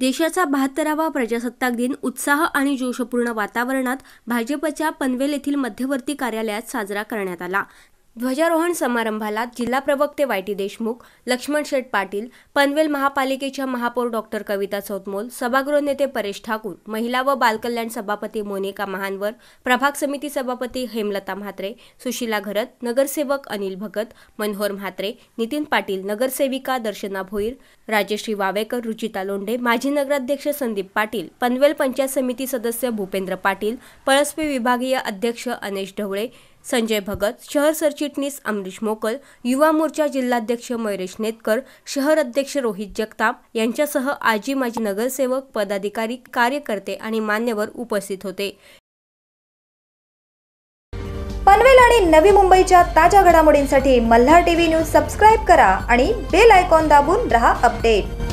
देशाचा बहात्तरावा प्रजासत्ताक दिन उत्साह आणि जोशपूर्ण वातावरणात भाजपच्या पनवेल येथील मध्यवर्ती कार्यालयात साजरा करण्यात आला ध्वजारोहण समारंभाला जिल्हा प्रवक्ते वायटी देशमुख लक्ष्मण शेठ पाटील पनवेल महापालिकेच्या महापौर डॉक्टर कविता चौतमोल सभागृह नेते परेश ठाकूर महिला व बालकल्याण सभापती मोनिका महानवर प्रभाग समिती सभापती हेमलता म्हात्रे सुशीला घरत नगरसेवक अनिल भगत मनोहर म्हात्रे नितीन पाटील नगरसेविका दर्शना भोईर राजश्री वावेकर रुचिता लोंढे माजी नगराध्यक्ष संदीप पाटील पनवेल पंचायत समिती सदस्य भूपेंद्र पाटील पळसपी विभागीय अध्यक्ष अनेश ढवळे संजय भगत शहर सरचिटणीस अमरीश मोकल युवा मोर्चा जिल्हाध्यक्ष मयरेश नेतकर शहर अध्यक्ष रोहित जगताप यांच्यासह आजी माजी नगरसेवक पदाधिकारी कार्यकर्ते आणि मान्यवर उपस्थित होते पनवेल आणि नवी मुंबईच्या ताज्या घडामोडींसाठी मल्हार टीव्ही न्यूज सबस्क्राईब करा आणि बेल आयकॉन दाबून रहा अपडेट